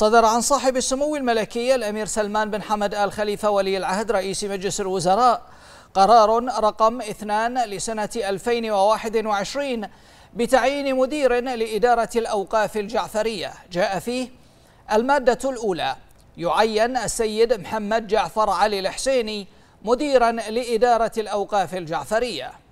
صدر عن صاحب السمو الملكي الأمير سلمان بن حمد آل خليفة ولي العهد رئيس مجلس الوزراء قرار رقم 2 لسنة 2021 بتعيين مدير لإدارة الأوقاف الجعفرية جاء فيه المادة الأولى يعين السيد محمد جعفر علي الحسيني مديرا لإدارة الأوقاف الجعفرية